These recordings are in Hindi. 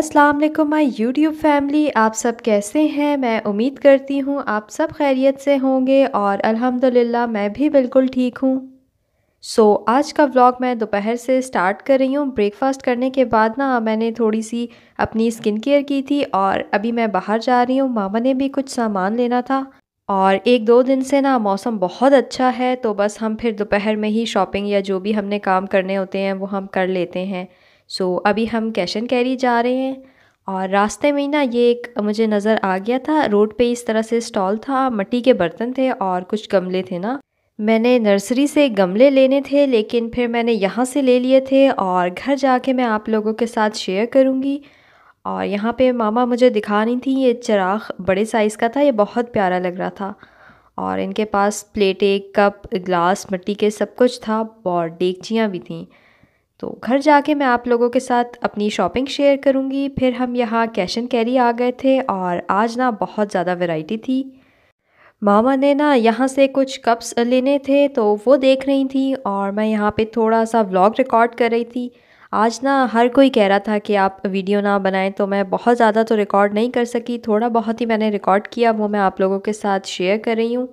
अस्सलाम वालेकुम माय यूट्यूब फैमिली आप सब कैसे हैं मैं उम्मीद करती हूँ आप सब खैरियत से होंगे और अल्हम्दुलिल्लाह मैं भी बिल्कुल ठीक हूँ सो so, आज का व्लॉग मैं दोपहर से स्टार्ट कर रही हूँ ब्रेकफास्ट करने के बाद ना मैंने थोड़ी सी अपनी स्किन केयर की थी और अभी मैं बाहर जा रही हूँ मामा ने भी कुछ सामान लेना था और एक दो दिन से ना मौसम बहुत अच्छा है तो बस हम फिर दोपहर में ही शॉपिंग या जो भी हमने काम करने होते हैं वो हम कर लेते हैं सो अभी हम कैश एंड कैरी जा रहे हैं और रास्ते में ही ना ये एक मुझे नज़र आ गया था रोड पे इस तरह से स्टॉल था मिट्टी के बर्तन थे और कुछ गमले थे ना मैंने नर्सरी से गमले लेने थे लेकिन फिर मैंने यहाँ से ले लिए थे और घर जाके मैं आप लोगों के साथ शेयर करूँगी और यहाँ पे मामा मुझे दिखा रही थी ये चराग बड़े साइज़ का था ये बहुत प्यारा लग रहा था और इनके पास प्लेटें कप ग्लास मिट्टी के सब कुछ था और डेगचियाँ भी थीं तो घर जाके मैं आप लोगों के साथ अपनी शॉपिंग शेयर करूँगी फिर हम यहाँ कैश एंड कैरी आ गए थे और आज ना बहुत ज़्यादा वैरायटी थी मामा ने ना यहाँ से कुछ कप्स लेने थे तो वो देख रही थी और मैं यहाँ पे थोड़ा सा व्लॉग रिकॉर्ड कर रही थी आज ना हर कोई कह रहा था कि आप वीडियो ना बनाएं तो मैं बहुत ज़्यादा तो रिकॉर्ड नहीं कर सकी थोड़ा बहुत ही मैंने रिकॉर्ड किया वो मैं आप लोगों के साथ शेयर कर रही हूँ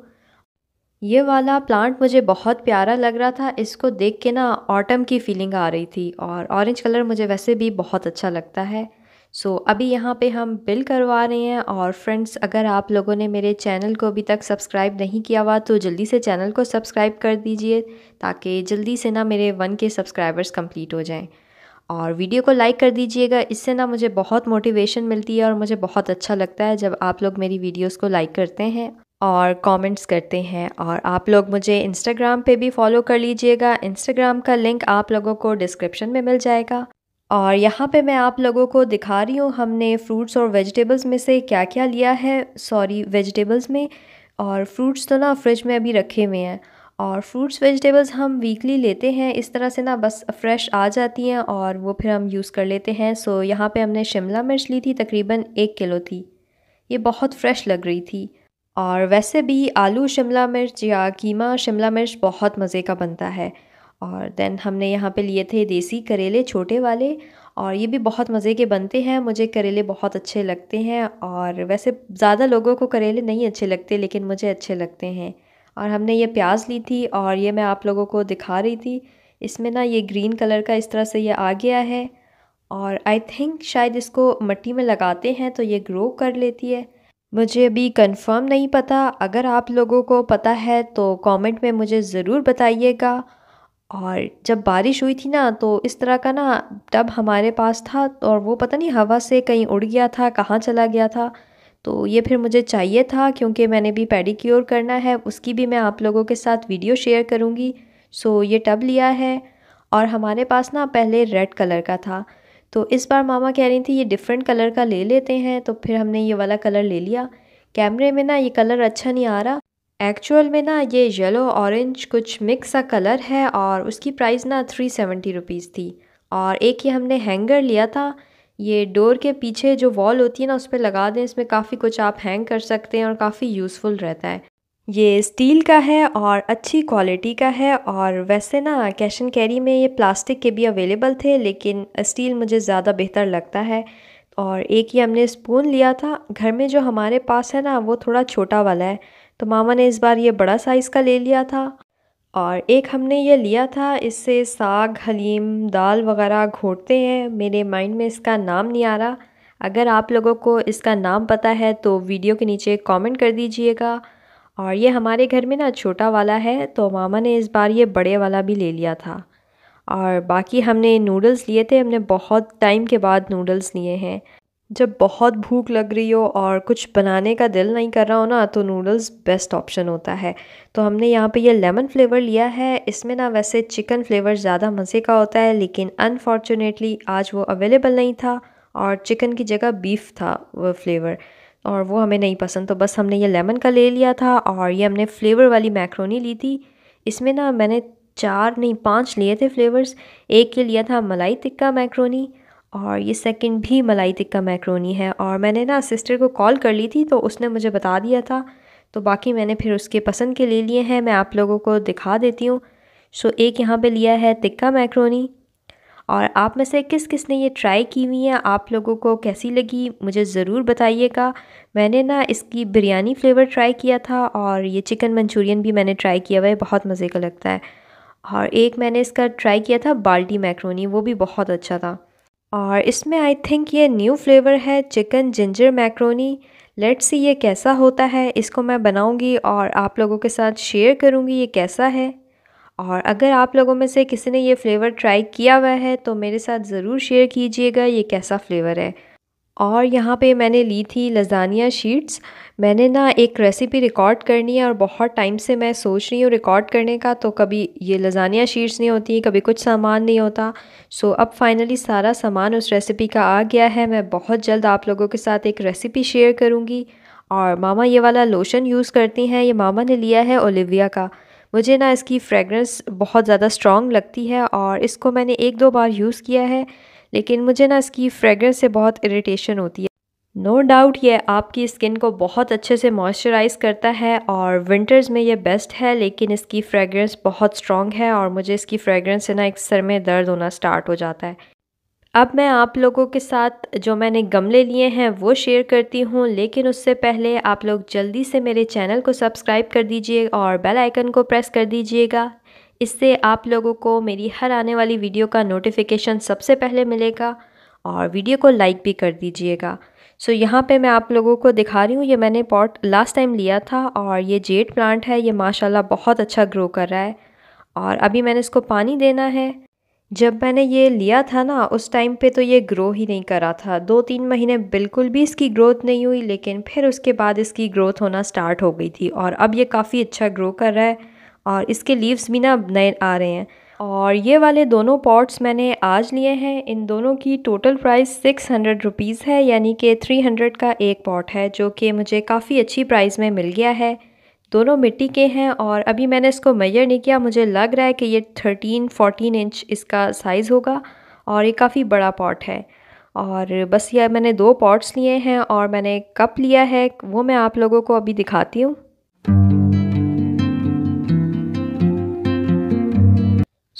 ये वाला प्लांट मुझे बहुत प्यारा लग रहा था इसको देख के ना ऑटम की फीलिंग आ रही थी और ऑरेंज कलर मुझे वैसे भी बहुत अच्छा लगता है सो so, अभी यहाँ पे हम बिल करवा रहे हैं और फ्रेंड्स अगर आप लोगों ने मेरे चैनल को अभी तक सब्सक्राइब नहीं किया हुआ तो जल्दी से चैनल को सब्सक्राइब कर दीजिए ताकि जल्दी से ना मेरे वन के सब्सक्राइबर्स कंप्लीट हो जाएं और वीडियो को लाइक कर दीजिएगा इससे ना मुझे बहुत मोटिवेशन मिलती है और मुझे बहुत अच्छा लगता है जब आप लोग मेरी वीडियोज़ को लाइक करते हैं और कमेंट्स करते हैं और आप लोग मुझे इंस्टाग्राम पे भी फॉलो कर लीजिएगा इंस्टाग्राम का लिंक आप लोगों को डिस्क्रिप्शन में मिल जाएगा और यहाँ पे मैं आप लोगों को दिखा रही हूँ हमने फ्रूट्स और वेजिटेबल्स में से क्या क्या लिया है सॉरी वेजिटेबल्स में और फ्रूट्स तो ना फ्रिज में अभी रखे हुए हैं और फ्रूट्स वेजिटेबल्स हम वीकली लेते हैं इस तरह से ना बस फ्रेश आ जाती हैं और वो फिर हम यूज़ कर लेते हैं सो यहाँ पे हमने शिमला मिर्च ली थी तकरीबन एक किलो थी ये बहुत फ्रेश लग रही थी और वैसे भी आलू शिमला मिर्च या कीमा शिमला मिर्च बहुत मज़े का बनता है और देन हमने यहाँ पे लिए थे देसी करेले छोटे वाले और ये भी बहुत मज़े के बनते हैं मुझे करेले बहुत अच्छे लगते हैं और वैसे ज़्यादा लोगों को करेले नहीं अच्छे लगते लेकिन मुझे अच्छे लगते हैं और हमने ये प्याज ली थी और ये मैं आप लोगों को दिखा रही थी इसमें ना ये ग्रीन कलर का इस तरह से ये आ गया है और आई थिंक शायद इसको मट्टी में लगाते हैं तो ये ग्रो कर लेती है मुझे अभी कंफर्म नहीं पता अगर आप लोगों को पता है तो कमेंट में मुझे ज़रूर बताइएगा और जब बारिश हुई थी ना तो इस तरह का ना टब हमारे पास था और वो पता नहीं हवा से कहीं उड़ गया था कहाँ चला गया था तो ये फिर मुझे चाहिए था क्योंकि मैंने भी पेडिक्योर करना है उसकी भी मैं आप लोगों के साथ वीडियो शेयर करूँगी सो ये टब लिया है और हमारे पास ना पहले रेड कलर का था तो इस बार मामा कह रही थी ये डिफरेंट कलर का ले लेते हैं तो फिर हमने ये वाला कलर ले लिया कैमरे में ना ये कलर अच्छा नहीं आ रहा एक्चुअल में ना ये येलो ऑरेंज कुछ मिक्स सा कलर है और उसकी प्राइस ना थ्री सेवेंटी रुपीज़ थी और एक ही हमने हैंगर लिया था ये डोर के पीछे जो वॉल होती है ना उस पर लगा दें इसमें काफ़ी कुछ आप हैंग कर सकते हैं और काफ़ी यूज़फुल रहता है ये स्टील का है और अच्छी क्वालिटी का है और वैसे ना कैश एंड कैरी में ये प्लास्टिक के भी अवेलेबल थे लेकिन स्टील मुझे ज़्यादा बेहतर लगता है और एक ही हमने स्पून लिया था घर में जो हमारे पास है ना वो थोड़ा छोटा वाला है तो मामा ने इस बार ये बड़ा साइज़ का ले लिया था और एक हमने ये लिया था इससे साग हलीम दाल वगैरह घोटते हैं मेरे माइंड में इसका नाम नहीं आ रहा अगर आप लोगों को इसका नाम पता है तो वीडियो के नीचे कमेंट कर दीजिएगा और ये हमारे घर में ना छोटा वाला है तो मामा ने इस बार ये बड़े वाला भी ले लिया था और बाकी हमने नूडल्स लिए थे हमने बहुत टाइम के बाद नूडल्स लिए हैं जब बहुत भूख लग रही हो और कुछ बनाने का दिल नहीं कर रहा हो ना तो नूडल्स बेस्ट ऑप्शन होता है तो हमने यहाँ पे ये लेमन फ्लेवर लिया है इसमें ना वैसे चिकन फ्लेवर ज़्यादा मज़े का होता है लेकिन अनफॉर्चुनेटली आज वो अवेलेबल नहीं था और चिकन की जगह बीफ था वो फ्लेवर और वो हमें नहीं पसंद तो बस हमने ये लेमन का ले लिया था और ये हमने फ्लेवर वाली मैक्रोनी ली थी इसमें ना मैंने चार नहीं पांच लिए थे फ्लेवर्स एक के लिया था मलाई टिक्का मैक्रोनी और ये सेकंड भी मलाई टिक्का मैक्रोनी है और मैंने ना सिस्टर को कॉल कर ली थी तो उसने मुझे बता दिया था तो बाकी मैंने फिर उसके पसंद के ले लिए हैं मैं आप लोगों को दिखा देती हूँ सो एक यहाँ पर लिया है टिक्का मैक्रोनी और आप में से किस किस ने ये ट्राई की हुई हैं आप लोगों को कैसी लगी मुझे ज़रूर बताइएगा मैंने ना इसकी बिरयानी फ्लेवर ट्राई किया था और ये चिकन मंचूरियन भी मैंने ट्राई किया हुआ है बहुत मज़े का लगता है और एक मैंने इसका ट्राई किया था बाल्टी मैक्रोनी वो भी बहुत अच्छा था और इसमें आई थिंक ये न्यू फ्लेवर है chicken ginger macaroni let's see ये कैसा होता है इसको मैं बनाऊंगी और आप लोगों के साथ शेयर करूंगी ये कैसा है और अगर आप लोगों में से किसी ने ये फ़्लेवर ट्राई किया हुआ है तो मेरे साथ ज़रूर शेयर कीजिएगा ये कैसा फ़्लेवर है और यहाँ पे मैंने ली थी लजानिया शीट्स मैंने ना एक रेसिपी रिकॉर्ड करनी है और बहुत टाइम से मैं सोच रही हूँ रिकॉर्ड करने का तो कभी ये लजानिया शीट्स नहीं होती कभी कुछ सामान नहीं होता सो अब फाइनली सारा सामान उस रेसिपी का आ गया है मैं बहुत जल्द आप लोगों के साथ एक रेसिपी शेयर करूँगी और मामा ये वाला लोशन यूज़ करती हैं ये मामा ने लिया है ओलिविया का मुझे ना इसकी फ्रेगरेंस बहुत ज़्यादा स्ट्रॉन्ग लगती है और इसको मैंने एक दो बार यूज़ किया है लेकिन मुझे ना इसकी फ्रेगरेंस से बहुत इरिटेशन होती है नो no डाउट ये आपकी स्किन को बहुत अच्छे से मॉइस्चराइज करता है और विंटर्स में ये बेस्ट है लेकिन इसकी फ्रेगरेंस बहुत स्ट्रॉन्ग है और मुझे इसकी फ्रेगरेंस से ना एक सर में दर्द होना स्टार्ट हो जाता है अब मैं आप लोगों के साथ जो मैंने गमले लिए हैं वो शेयर करती हूँ लेकिन उससे पहले आप लोग जल्दी से मेरे चैनल को सब्सक्राइब कर दीजिए और बेल आइकन को प्रेस कर दीजिएगा इससे आप लोगों को मेरी हर आने वाली वीडियो का नोटिफिकेशन सबसे पहले मिलेगा और वीडियो को लाइक भी कर दीजिएगा सो so, यहाँ पे मैं आप लोगों को दिखा रही हूँ ये मैंने पॉट लास्ट टाइम लिया था और ये जेड प्लांट है ये माशाल्लाह बहुत अच्छा ग्रो कर रहा है और अभी मैंने इसको पानी देना है जब मैंने ये लिया था ना उस टाइम पे तो ये ग्रो ही नहीं करा था दो तीन महीने बिल्कुल भी इसकी ग्रोथ नहीं हुई लेकिन फिर उसके बाद इसकी ग्रोथ होना स्टार्ट हो गई थी और अब ये काफ़ी अच्छा ग्रो कर रहा है और इसके लीव्स भी ना नए आ रहे हैं और ये वाले दोनों पॉट्स मैंने आज लिए हैं इन दोनों की total price six hundred rupees है यानी कि थ्री हंड्रेड का एक पॉट है जो कि मुझे काफ़ी अच्छी प्राइस में मिल गया है दोनों मिट्टी के हैं और अभी मैंने इसको मैयर नहीं किया मुझे लग रहा है कि ये थर्टीन फोटीन इंच इसका साइज़ होगा और ये काफ़ी बड़ा पॉट है और बस ये मैंने दो पॉट्स लिए हैं और मैंने कप लिया है वो मैं आप लोगों को अभी दिखाती हूँ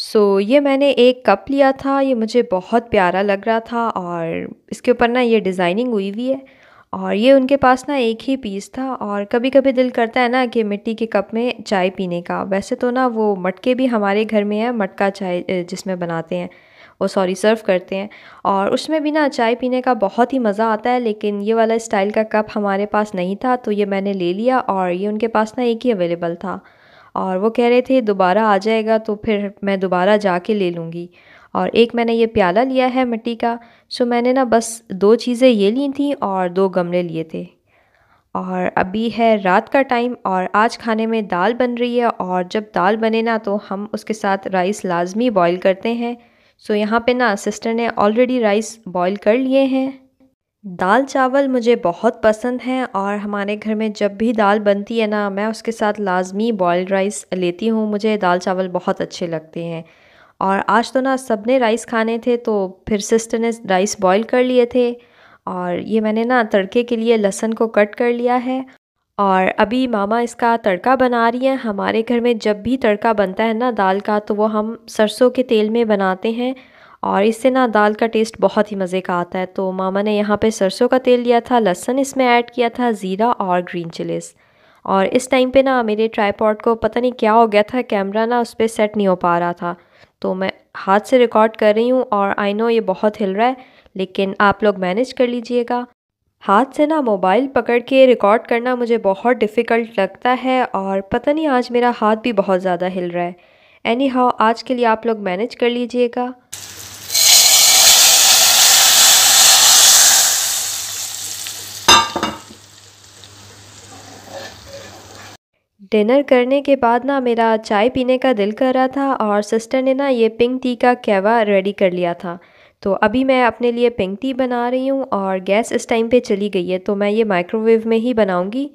सो so, ये मैंने एक कप लिया था ये मुझे बहुत प्यारा लग रहा था और इसके ऊपर ना ये डिज़ाइनिंग हुई हुई है और ये उनके पास ना एक ही पीस था और कभी कभी दिल करता है ना कि मिट्टी के कप में चाय पीने का वैसे तो ना वो मटके भी हमारे घर में है मटका चाय जिसमें बनाते हैं वो सॉरी सर्व करते हैं और उसमें भी ना चाय पीने का बहुत ही मज़ा आता है लेकिन ये वाला स्टाइल का कप हमारे पास नहीं था तो ये मैंने ले लिया और ये उनके पास ना एक ही अवेलेबल था और वो कह रहे थे दोबारा आ जाएगा तो फिर मैं दोबारा जाके ले लूँगी और एक मैंने ये प्याला लिया है मिट्टी का सो मैंने ना बस दो चीज़ें ये ली थी और दो गमले लिए थे और अभी है रात का टाइम और आज खाने में दाल बन रही है और जब दाल बने ना तो हम उसके साथ राइस लाजमी बॉईल करते हैं सो यहाँ पे ना सिस्टर ने ऑलरेडी राइस बॉईल कर लिए हैं दाल चावल मुझे बहुत पसंद हैं और हमारे घर में जब भी दाल बनती है ना मैं उसके साथ लाजमी बॉयल राइस लेती हूँ मुझे दाल चावल बहुत अच्छे लगते हैं और आज तो ना सब ने राइस खाने थे तो फिर सिस्टर ने राइस बॉईल कर लिए थे और ये मैंने ना तड़के के लिए लहसन को कट कर लिया है और अभी मामा इसका तड़का बना रही हैं हमारे घर में जब भी तड़का बनता है ना दाल का तो वो हम सरसों के तेल में बनाते हैं और इससे ना दाल का टेस्ट बहुत ही मज़े का आता है तो मामा ने यहाँ पे सरसों का तेल लिया था लहसन इसमें ऐड किया था ज़ीरा और ग्रीन चिलीस और इस टाइम पे ना मेरे ट्राईपॉड को पता नहीं क्या हो गया था कैमरा ना उस पर सेट नहीं हो पा रहा था तो मैं हाथ से रिकॉर्ड कर रही हूँ और आई नो ये बहुत हिल रहा है लेकिन आप लोग मैनेज कर लीजिएगा हाथ से ना मोबाइल पकड़ के रिकॉर्ड करना मुझे बहुत डिफ़िकल्ट लगता है और पता नहीं आज मेरा हाथ भी बहुत ज़्यादा हिल रहा है एनी हाउ आज के लिए आप लोग मैनेज कर लीजिएगा डिनर करने के बाद ना मेरा चाय पीने का दिल कर रहा था और सिस्टर ने ना ये पिंक टी का कहवा रेडी कर लिया था तो अभी मैं अपने लिए पिंक टी बना रही हूँ और गैस इस टाइम पे चली गई है तो मैं ये माइक्रोवेव में ही बनाऊँगी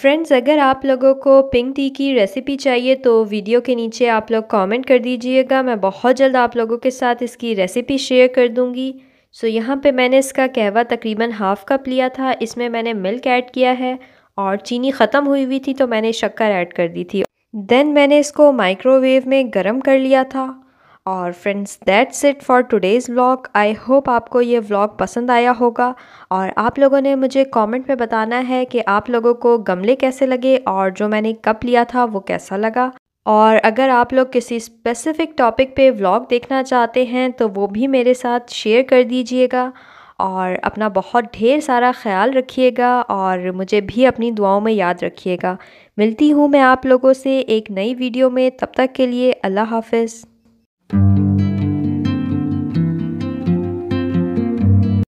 फ्रेंड्स अगर आप लोगों को पिंक टी की रेसिपी चाहिए तो वीडियो के नीचे आप लोग कॉमेंट कर दीजिएगा मैं बहुत जल्द आप लोगों के साथ इसकी रेसिपी शेयर कर दूँगी सो यहाँ पर मैंने इसका कहवा तकरीबन हाफ़ कप लिया था इसमें मैंने मिल्क ऐड किया है और चीनी ख़त्म हुई हुई थी तो मैंने शक्कर ऐड कर दी थी देन मैंने इसको माइक्रोवेव में गर्म कर लिया था और friends that's it for today's vlog I hope आपको ये व्लॉग पसंद आया होगा और आप लोगों ने मुझे कमेंट में बताना है कि आप लोगों को गमले कैसे लगे और जो मैंने कप लिया था वो कैसा लगा और अगर आप लोग किसी स्पेसिफ़िक टॉपिक पे व्लॉग देखना चाहते हैं तो वो भी मेरे साथ शेयर कर दीजिएगा और अपना बहुत ढेर सारा ख्याल रखिएगा और मुझे भी अपनी दुआओं में याद रखिएगा मिलती हूँ मैं आप लोगों से एक नई वीडियो में तब तक के लिए अल्लाह हाफिज़